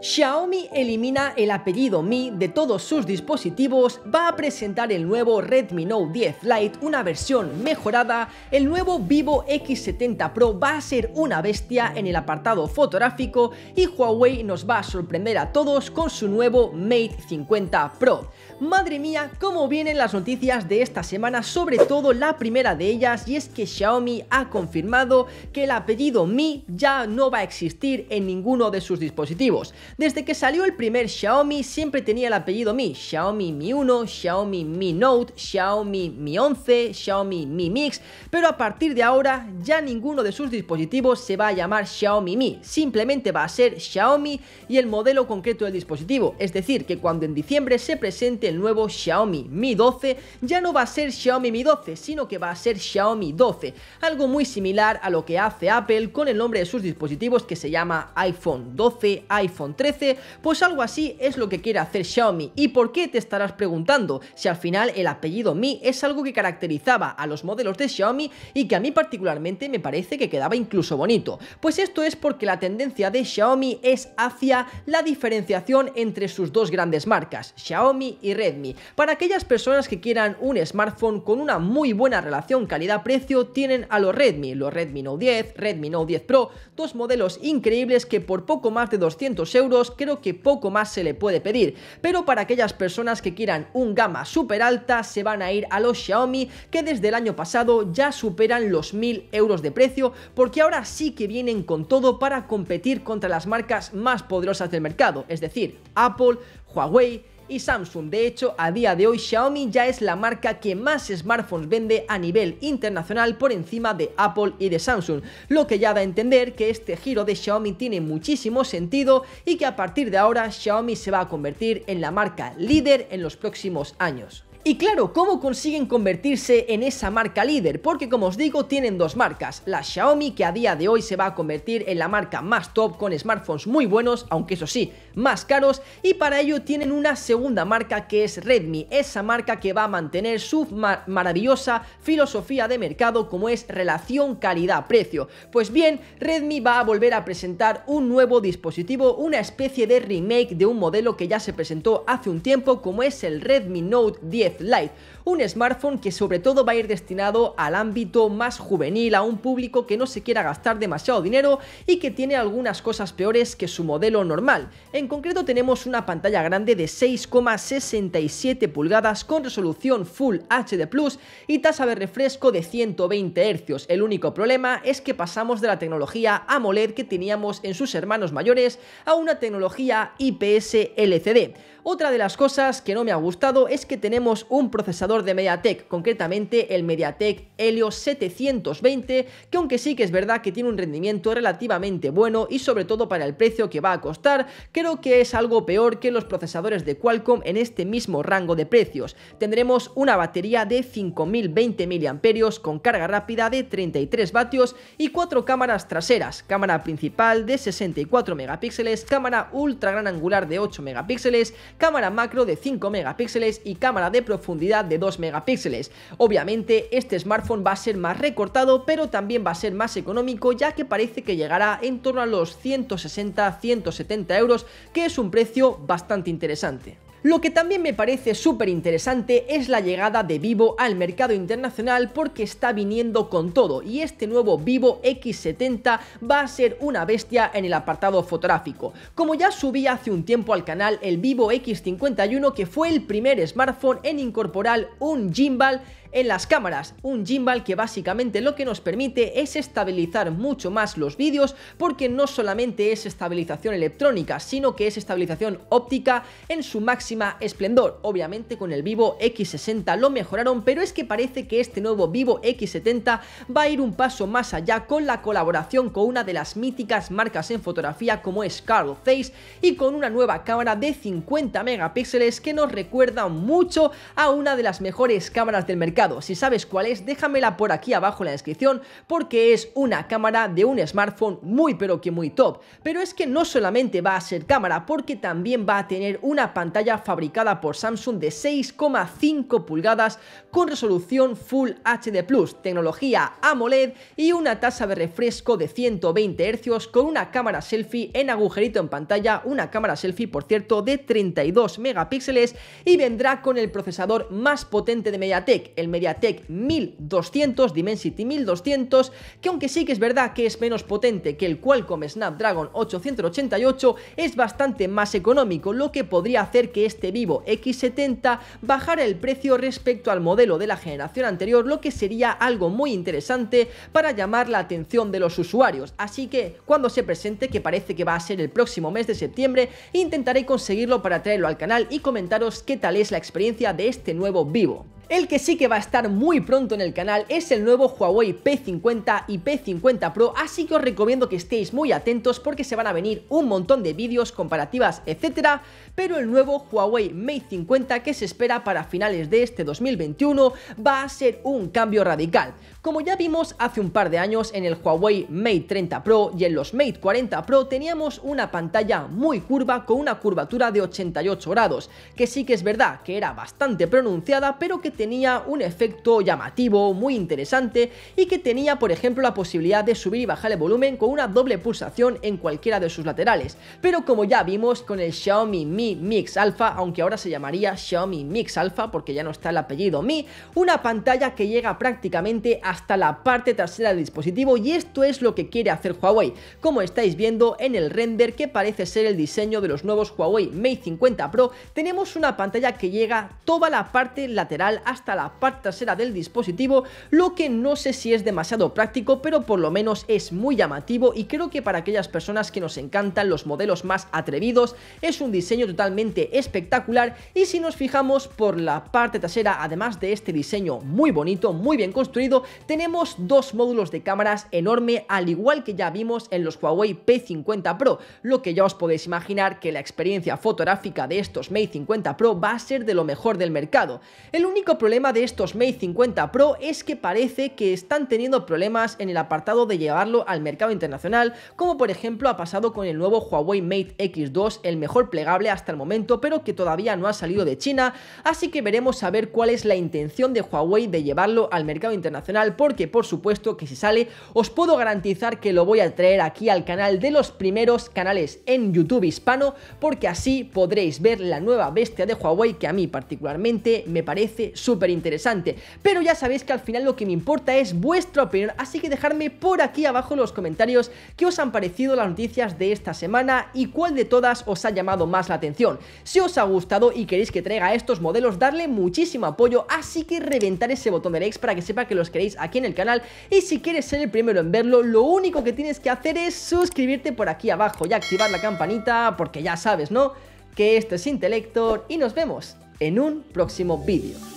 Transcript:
Xiaomi elimina el apellido Mi de todos sus dispositivos, va a presentar el nuevo Redmi Note 10 Lite, una versión mejorada, el nuevo Vivo X70 Pro va a ser una bestia en el apartado fotográfico y Huawei nos va a sorprender a todos con su nuevo Mate 50 Pro. Madre mía, cómo vienen las noticias de esta semana, sobre todo la primera de ellas y es que Xiaomi ha confirmado que el apellido Mi ya no va a existir en ninguno de sus dispositivos. Desde que salió el primer Xiaomi siempre tenía el apellido Mi, Xiaomi Mi 1, Xiaomi Mi Note, Xiaomi Mi 11, Xiaomi Mi Mix, pero a partir de ahora ya ninguno de sus dispositivos se va a llamar Xiaomi Mi, simplemente va a ser Xiaomi y el modelo concreto del dispositivo, es decir, que cuando en diciembre se presente el nuevo Xiaomi Mi 12, ya no va a ser Xiaomi Mi 12, sino que va a ser Xiaomi 12, algo muy similar a lo que hace Apple con el nombre de sus dispositivos que se llama iPhone 12, iPhone 13, pues algo así es lo que quiere hacer Xiaomi. ¿Y por qué te estarás preguntando? Si al final el apellido Mi es algo que caracterizaba a los modelos de Xiaomi y que a mí particularmente me parece que quedaba incluso bonito. Pues esto es porque la tendencia de Xiaomi es hacia la diferenciación entre sus dos grandes marcas, Xiaomi y Redmi. Para aquellas personas que quieran un smartphone con una muy buena relación calidad-precio, tienen a los Redmi, los Redmi Note 10, Redmi Note 10 Pro, dos modelos increíbles que por poco más de 200 euros creo que poco más se le puede pedir, pero para aquellas personas que quieran un gama super alta se van a ir a los Xiaomi que desde el año pasado ya superan los 1000 euros de precio porque ahora sí que vienen con todo para competir contra las marcas más poderosas del mercado, es decir, Apple, Huawei, Samsung. De hecho, a día de hoy Xiaomi ya es la marca que más smartphones vende a nivel internacional por encima de Apple y de Samsung, lo que ya da a entender que este giro de Xiaomi tiene muchísimo sentido y que a partir de ahora Xiaomi se va a convertir en la marca líder en los próximos años. Y claro, ¿cómo consiguen convertirse en esa marca líder? Porque como os digo, tienen dos marcas, la Xiaomi que a día de hoy se va a convertir en la marca más top con smartphones muy buenos, aunque eso sí, más caros, y para ello tienen una segunda marca que es Redmi, esa marca que va a mantener su maravillosa filosofía de mercado como es relación calidad-precio. Pues bien, Redmi va a volver a presentar un nuevo dispositivo, una especie de remake de un modelo que ya se presentó hace un tiempo como es el Redmi Note 10 life. Un smartphone que sobre todo va a ir destinado al ámbito más juvenil, a un público que no se quiera gastar demasiado dinero y que tiene algunas cosas peores que su modelo normal. En concreto tenemos una pantalla grande de 6,67 pulgadas con resolución Full HD Plus y tasa de refresco de 120 Hz. El único problema es que pasamos de la tecnología AMOLED que teníamos en sus hermanos mayores a una tecnología IPS LCD. Otra de las cosas que no me ha gustado es que tenemos un procesador de MediaTek, concretamente el MediaTek Helio 720, que aunque sí que es verdad que tiene un rendimiento relativamente bueno y sobre todo para el precio que va a costar, creo que es algo peor que los procesadores de Qualcomm en este mismo rango de precios. Tendremos una batería de 5020 mAh con carga rápida de 33 vatios y cuatro cámaras traseras, cámara principal de 64 megapíxeles, cámara ultra gran angular de 8 megapíxeles, cámara macro de 5 megapíxeles y cámara de profundidad de 2 megapíxeles. Obviamente este smartphone va a ser más recortado pero también va a ser más económico ya que parece que llegará en torno a los 160-170 euros que es un precio bastante interesante. Lo que también me parece súper interesante es la llegada de Vivo al mercado internacional porque está viniendo con todo y este nuevo Vivo X70 va a ser una bestia en el apartado fotográfico. Como ya subí hace un tiempo al canal el Vivo X51 que fue el primer smartphone en incorporar un gimbal en las cámaras, un gimbal que básicamente lo que nos permite es estabilizar mucho más los vídeos porque no solamente es estabilización electrónica, sino que es estabilización óptica en su máxima esplendor. Obviamente con el Vivo X60 lo mejoraron, pero es que parece que este nuevo Vivo X70 va a ir un paso más allá con la colaboración con una de las míticas marcas en fotografía como es Carl Zeiss y con una nueva cámara de 50 megapíxeles que nos recuerda mucho a una de las mejores cámaras del mercado si sabes cuál es, déjamela por aquí abajo en la descripción porque es una cámara de un smartphone muy pero que muy top. Pero es que no solamente va a ser cámara porque también va a tener una pantalla fabricada por Samsung de 6,5 pulgadas con resolución Full HD+, tecnología AMOLED y una tasa de refresco de 120 Hz con una cámara selfie en agujerito en pantalla, una cámara selfie por cierto de 32 megapíxeles y vendrá con el procesador más potente de MediaTek, el MediaTek 1200, Dimensity 1200, que aunque sí que es verdad que es menos potente que el Qualcomm Snapdragon 888, es bastante más económico, lo que podría hacer que este Vivo X70 bajara el precio respecto al modelo de la generación anterior, lo que sería algo muy interesante para llamar la atención de los usuarios. Así que cuando se presente, que parece que va a ser el próximo mes de septiembre, intentaré conseguirlo para traerlo al canal y comentaros qué tal es la experiencia de este nuevo Vivo. El que sí que va a estar muy pronto en el canal es el nuevo Huawei P50 y P50 Pro, así que os recomiendo que estéis muy atentos porque se van a venir un montón de vídeos, comparativas, etcétera, pero el nuevo Huawei Mate 50 que se espera para finales de este 2021 va a ser un cambio radical. Como ya vimos hace un par de años en el Huawei Mate 30 Pro y en los Mate 40 Pro teníamos una pantalla muy curva con una curvatura de 88 grados, que sí que es verdad que era bastante pronunciada pero que tenía un efecto llamativo, muy interesante y que tenía por ejemplo la posibilidad de subir y bajar el volumen con una doble pulsación en cualquiera de sus laterales, pero como ya vimos con el Xiaomi Mi Mix Alpha, aunque ahora se llamaría Xiaomi Mix Alpha porque ya no está el apellido Mi, una pantalla que llega prácticamente hasta la parte trasera del dispositivo y esto es lo que quiere hacer Huawei, como estáis viendo en el render que parece ser el diseño de los nuevos Huawei Mate 50 Pro, tenemos una pantalla que llega toda la parte lateral hasta la parte trasera del dispositivo, lo que no sé si es demasiado práctico, pero por lo menos es muy llamativo y creo que para aquellas personas que nos encantan los modelos más atrevidos, es un diseño totalmente espectacular y si nos fijamos por la parte trasera, además de este diseño muy bonito, muy bien construido, tenemos dos módulos de cámaras enorme al igual que ya vimos en los Huawei P50 Pro, lo que ya os podéis imaginar que la experiencia fotográfica de estos Mate 50 Pro va a ser de lo mejor del mercado. El único problema de estos Mate 50 Pro es que parece que están teniendo problemas en el apartado de llevarlo al mercado internacional, como por ejemplo ha pasado con el nuevo Huawei Mate X2, el mejor plegable hasta el momento, pero que todavía no ha salido de China, así que veremos a ver cuál es la intención de Huawei de llevarlo al mercado internacional, porque por supuesto que si sale, os puedo garantizar que lo voy a traer aquí al canal de los primeros canales en YouTube hispano, porque así podréis ver la nueva bestia de Huawei que a mí particularmente me parece súper interesante. Pero ya sabéis que al final lo que me importa es vuestra opinión, así que dejadme por aquí abajo en los comentarios qué os han parecido las noticias de esta semana y cuál de todas os ha llamado más la atención. Si os ha gustado y queréis que traiga estos modelos, darle muchísimo apoyo, así que reventar ese botón de likes para que sepa que los queréis aquí en el canal y si quieres ser el primero en verlo, lo único que tienes que hacer es suscribirte por aquí abajo y activar la campanita porque ya sabes, ¿no? Que esto es Intelector y nos vemos en un próximo vídeo.